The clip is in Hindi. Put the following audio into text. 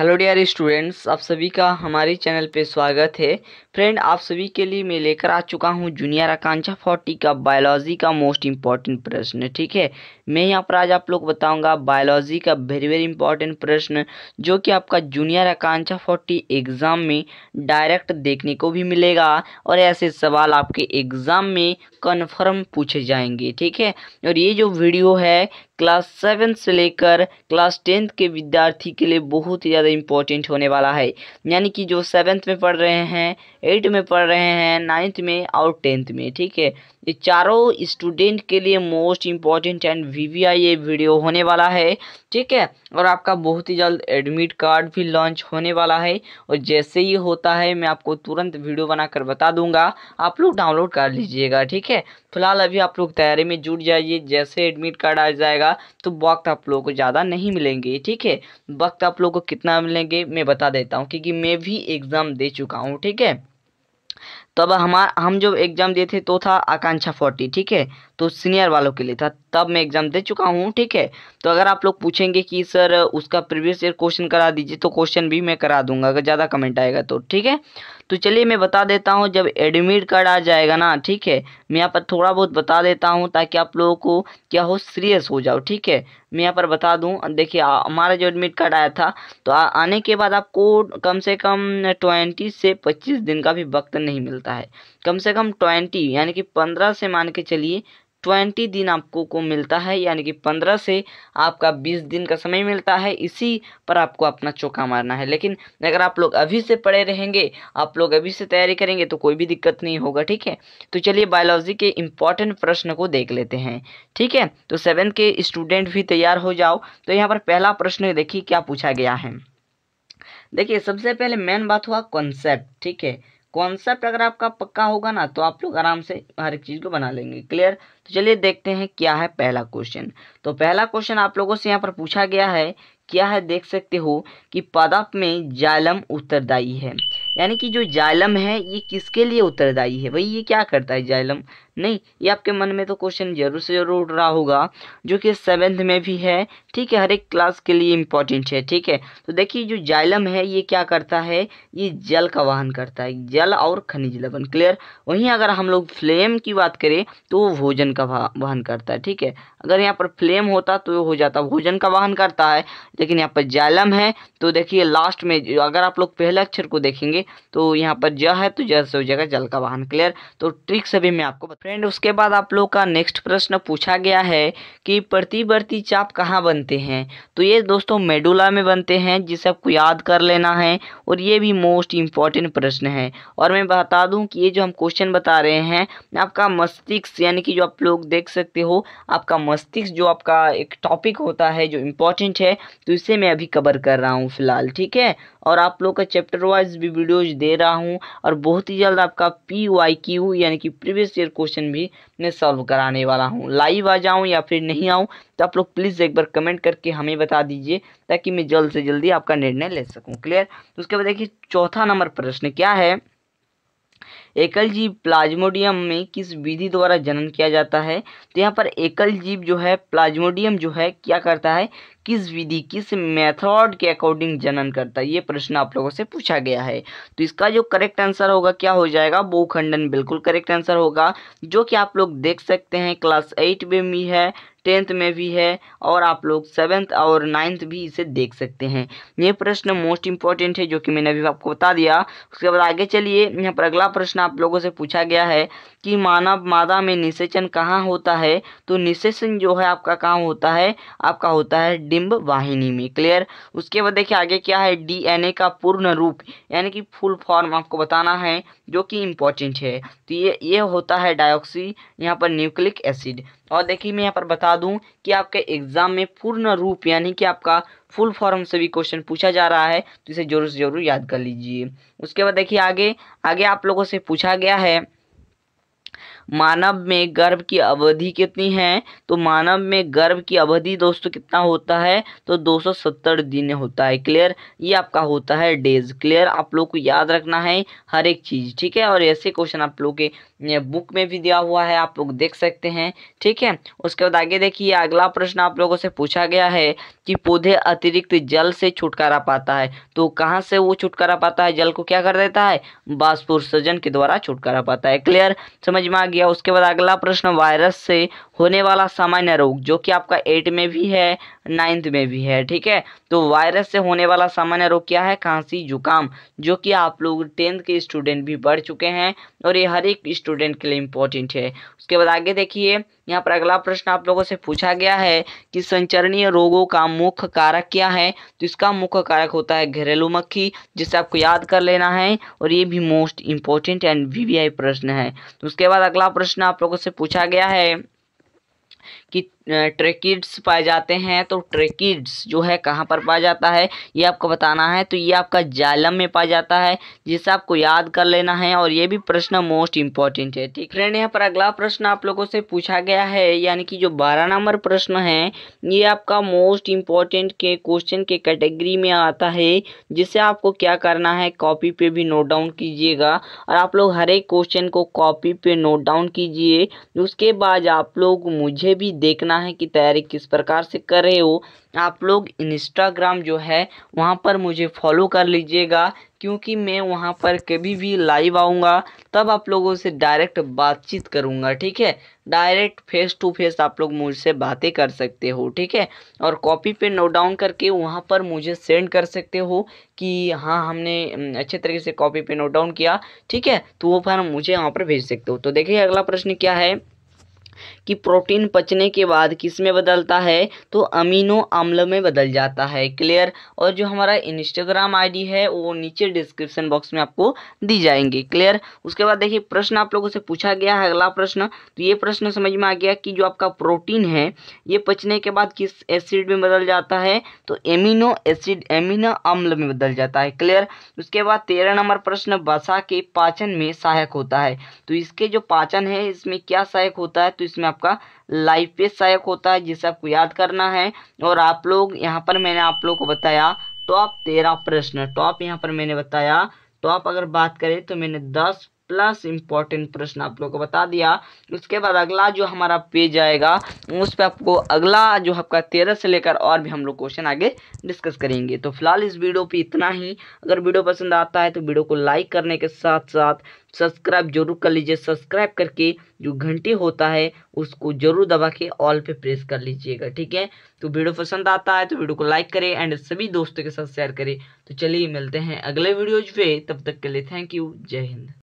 हेलो डियर स्टूडेंट्स आप सभी का हमारे चैनल पे स्वागत है फ्रेंड आप सभी के लिए मैं लेकर आ चुका हूँ जूनियर आकांक्षा फोर्टी का बायोलॉजी का मोस्ट इम्पॉर्टेंट प्रश्न ठीक है मैं यहाँ पर आज आप लोग बताऊंगा बायोलॉजी का वेरी वेरी इंपॉर्टेंट प्रश्न जो कि आपका जूनियर आकांक्षा फोर्टी एग्ज़ाम में डायरेक्ट देखने को भी मिलेगा और ऐसे सवाल आपके एग्ज़ाम में कन्फर्म पूछे जाएंगे ठीक है और ये जो वीडियो है क्लास सेवन से लेकर क्लास टेंथ के विद्यार्थी के लिए बहुत ही ज़्यादा इम्पोर्टेंट होने वाला है यानी कि जो सेवन्थ में पढ़ रहे हैं एट में पढ़ रहे हैं नाइन्थ में और टेंथ में ठीक है ये चारों स्टूडेंट के लिए मोस्ट इम्पॉर्टेंट एंड आई ये वीडियो होने वाला है ठीक है और आपका बहुत ही जल्द एडमिट कार्ड भी लॉन्च होने वाला है और जैसे ही होता है मैं आपको तुरंत वीडियो बनाकर बता दूंगा आप लोग डाउनलोड कर लीजिएगा ठीक है फिलहाल अभी आप लोग तैयारी में जुट जाइए जैसे एडमिट कार्ड आ जाएगा तो वक्त आप लोगों को ज़्यादा नहीं मिलेंगे ठीक है वक्त आप लोगों को कितना मिलेंगे मैं बता देता हूँ क्योंकि मैं भी एग्ज़ाम दे चुका हूँ ठीक है तो अब हमारा हम जो एग्ज़ाम दिए थे तो था आकांक्षा फोर्टी ठीक है तो सीनियर वालों के लिए था तब मैं एग्ज़ाम दे चुका हूँ ठीक है तो अगर आप लोग पूछेंगे कि सर उसका प्रीवियस ईयर क्वेश्चन करा दीजिए तो क्वेश्चन भी मैं करा दूंगा अगर ज़्यादा कमेंट आएगा तो ठीक है तो चलिए मैं बता देता हूँ जब एडमिट कार्ड आ जाएगा ना ठीक है मैं यहाँ पर थोड़ा बहुत बता देता हूँ ताकि आप लोगों को क्या हो सीरियस हो जाओ ठीक है मैं यहाँ पर बता दूँ देखिए हमारा जो एडमिट कार्ड आया था तो आ, आने के बाद आपको कम से कम ट्वेंटी से पच्चीस दिन का भी वक्त नहीं मिलता मिलता है कम से कम ट्वेंटी यानी कि पंद्रह से मान के चलिए ट्वेंटी दिन आपको को मिलता है यानी कि पंद्रह से आपका बीस दिन का समय मिलता है इसी पर आपको अपना चौका मारना है लेकिन अगर आप लोग अभी से पढ़े रहेंगे आप लोग अभी से तैयारी करेंगे तो कोई भी दिक्कत नहीं होगा ठीक है तो चलिए बायोलॉजी के इम्पॉर्टेंट प्रश्न को देख लेते हैं ठीक है तो सेवन्थ के स्टूडेंट भी तैयार हो जाओ तो यहाँ पर पहला प्रश्न देखिए क्या पूछा गया है देखिए सबसे पहले मेन बात हुआ कॉन्सेप्ट ठीक है कॉन्सेप्ट अगर आपका पक्का होगा ना तो आप लोग आराम से हर एक चीज़ को बना लेंगे क्लियर तो चलिए देखते हैं क्या है पहला क्वेश्चन तो पहला क्वेश्चन आप लोगों से यहाँ पर पूछा गया है क्या है देख सकते हो कि पदप में जालम उत्तरदायी है यानी कि जो जालम है ये किसके लिए उत्तरदायी है भाई ये क्या करता है जालम नहीं ये आपके मन में तो क्वेश्चन जरूर से जरूर उठ रहा होगा जो कि सेवेंथ में भी है ठीक है हर एक क्लास के लिए इम्पोर्टेंट है ठीक है तो देखिए जो जाइलम है ये क्या करता है ये जल का वाहन करता है जल और खनिज लवण क्लियर वहीं अगर हम लोग फ्लेम की बात करें तो वो भोजन का वाहन करता है ठीक है अगर यहाँ पर फ्लेम होता तो हो जाता भोजन का वाहन करता है लेकिन यहाँ पर जाइलम है तो देखिए लास्ट में अगर आप लोग पहले अक्षर को देखेंगे तो यहाँ पर ज है तो ज से हो जाएगा जल का वाहन क्लियर तो ट्रिक सभी मैं आपको बता फ्रेंड उसके बाद आप लोग का नेक्स्ट प्रश्न पूछा गया है कि प्रतिवर्ती चाप कहाँ बनते हैं तो ये दोस्तों मेडुला में बनते हैं जिसे आपको याद कर लेना है और ये भी मोस्ट इम्पॉर्टेंट प्रश्न है और मैं बता दूं कि ये जो हम क्वेश्चन बता रहे हैं आपका मस्तिष्क यानी कि जो आप लोग देख सकते हो आपका मस्तिष्क जो आपका एक टॉपिक होता है जो इम्पॉर्टेंट है तो इसे मैं अभी कवर कर रहा हूँ फिलहाल ठीक है और आप लोग का चैप्टर वाइज भी वीडियोज दे रहा हूँ और बहुत ही जल्द आपका पी वाई क्यू यानी कि प्रीवियस ईयर क्वेश्चन क्वेश्चन भी मैं सॉल्व कराने वाला हूँ लाइव आ जाऊँ या फिर नहीं आऊँ तो आप लोग प्लीज़ एक बार कमेंट करके हमें बता दीजिए ताकि मैं जल्द से जल्दी आपका निर्णय ले सकूँ क्लियर तो उसके बाद देखिए चौथा नंबर प्रश्न क्या है एकल जीव प्लाज्मोडियम में किस विधि द्वारा जनन किया जाता है तो यहाँ पर एकल जीव जो है प्लाज्मोडियम जो है क्या करता है किस विधि किस मेथड के अकॉर्डिंग जनन करता है ये प्रश्न आप लोगों से पूछा गया है तो इसका जो करेक्ट आंसर होगा क्या हो जाएगा बहुखंडन बिल्कुल करेक्ट आंसर होगा जो कि आप लोग देख सकते हैं क्लास एट में भी है टेंथ में भी है और आप लोग सेवन्थ और नाइन्थ भी इसे देख सकते हैं ये प्रश्न मोस्ट इंपॉर्टेंट है जो कि मैंने अभी आपको बता दिया उसके बाद आगे चलिए यहाँ पर अगला प्रश्न प्रश्न आप लोगों से पूछा गया है कि मानव मादा में निषेचन कहाँ होता है तो निषेचन जो है आपका कहाँ होता है आपका होता है डिम्ब वाहिनी में क्लियर उसके बाद देखिए आगे क्या है डीएनए का पूर्ण रूप यानी कि फुल फॉर्म आपको बताना है जो कि इम्पोर्टेंट है तो ये ये होता है डायोक्सी यहाँ पर न्यूक्लिक एसिड और देखिए मैं यहाँ पर बता दूँ कि आपके एग्ज़ाम में पूर्ण रूप यानी कि आपका फुल फॉर्म से भी क्वेश्चन पूछा जा रहा है तो इसे ज़रूर से ज़रूर याद कर लीजिए उसके बाद देखिए आगे आगे आप लोगों से पूछा गया है मानव में गर्भ की अवधि कितनी है तो मानव में गर्भ की अवधि दोस्तों कितना होता है तो 270 दिन होता है क्लियर ये आपका होता है डेज क्लियर आप लोग को याद रखना है हर एक चीज़ ठीक है और ऐसे क्वेश्चन आप लोग के बुक में भी दिया हुआ है आप लोग देख सकते हैं ठीक है उसके बाद आगे देखिए अगला प्रश्न आप लोगों से पूछा गया है कि पौधे अतिरिक्त जल से छुटकारा पाता है तो कहाँ से वो छुटकारा पाता है जल को क्या कर देता है बाष्पोत्सर्जन के द्वारा छुटकारा पाता है क्लियर समझ में आ गया उसके बाद अगला प्रश्न वायरस से होने वाला सामान्य रोग जो कि आपका एट में भी है नाइन्थ में भी है ठीक है तो वायरस से होने वाला सामान्य रोग क्या है खांसी जुकाम जो कि आप लोग टेंथ के स्टूडेंट भी पढ़ चुके हैं और ये हर एक स्टूडेंट के लिए इम्पोर्टेंट है उसके बाद आगे देखिए यहाँ पर अगला प्रश्न आप लोगों से पूछा गया है कि संचरणीय रोगों का मुख्य कारक क्या है तो इसका मुख्य कारक होता है घरेलू मक्खी जिसे आपको याद कर लेना है और ये भी मोस्ट इम्पोर्टेंट एंड वी प्रश्न है तो उसके बाद अगला प्रश्न आप लोगों से पूछा गया है कि ट्रेकिड्स पाए जाते हैं तो ट्रेकिड्स जो है कहाँ पर पाया जाता है ये आपको बताना है तो ये आपका जालम में पाया जाता है जिसे आपको याद कर लेना है और ये भी प्रश्न मोस्ट इम्पॉर्टेंट है ठीक फ्रेंड यहाँ पर अगला प्रश्न आप लोगों से पूछा गया है यानी कि जो बारह नंबर प्रश्न है ये आपका मोस्ट इम्पॉर्टेंट के क्वेश्चन के कैटेगरी में आता है जिसे आपको क्या करना है कॉपी पे भी नोट डाउन कीजिएगा और आप लोग हर एक क्वेश्चन को कॉपी पे नोट डाउन कीजिए उसके बाद आप लोग मुझे भी देखना करना है कि तैयारी किस प्रकार से कर रहे हो आप लोग इंस्टाग्राम जो है वहाँ पर मुझे फॉलो कर लीजिएगा क्योंकि मैं वहाँ पर कभी भी लाइव आऊँगा तब आप लोगों से डायरेक्ट बातचीत करूँगा ठीक है डायरेक्ट फेस टू फेस आप लोग मुझसे बातें कर सकते हो ठीक है और कॉपी पे नोट डाउन करके वहाँ पर मुझे सेंड कर सकते हो कि हाँ हमने अच्छे तरीके से कॉपी पे नोट डाउन किया ठीक है तो वो फिर मुझे वहाँ पर भेज सकते हो तो देखिए अगला प्रश्न क्या है कि प्रोटीन पचने के बाद किस में बदलता है तो अमीनो अम्ल में बदल जाता है क्लियर और जो हमारा इंस्टाग्राम आईडी है वो नीचे डिस्क्रिप्शन बॉक्स में आपको दी जाएंगे क्लियर उसके बाद देखिए प्रश्न आप लोगों से पूछा गया है अगला प्रश्न तो ये प्रश्न समझ में आ गया कि जो आपका प्रोटीन है ये पचने के बाद किस एसिड में बदल जाता है तो एमिनो एसिड एमिनो अम्ल में बदल जाता है क्लियर उसके बाद तेरह नंबर प्रश्न बसा के पाचन में सहायक होता है तो इसके जो पाचन है इसमें क्या सहायक होता है तो जिसमें आपका लाइफ पेज सहायक होता है जिसे आपको याद करना है और आप लोग यहाँ पर मैंने आप लोग को बताया टॉप तेरह प्रश्न टॉप यहाँ पर मैंने बताया टॉप तो अगर बात करें तो मैंने दस प्लस इम्पॉर्टेंट प्रश्न आप लोग को बता दिया उसके बाद अगला जो हमारा पेज आएगा उस पर आपको अगला जो आपका तेरह से लेकर और भी हम लोग क्वेश्चन आगे डिस्कस करेंगे तो फिलहाल इस वीडियो पे इतना ही अगर वीडियो पसंद आता है तो वीडियो को लाइक करने के साथ साथ सब्सक्राइब जरूर कर लीजिए सब्सक्राइब करके जो घंटी होता है उसको जरूर दबा के ऑल पे प्रेस कर लीजिएगा ठीक है तो वीडियो पसंद आता है तो वीडियो को लाइक करें एंड सभी दोस्तों के साथ शेयर करें तो चलिए मिलते हैं अगले वीडियोज पे तब तक के लिए थैंक यू जय हिंद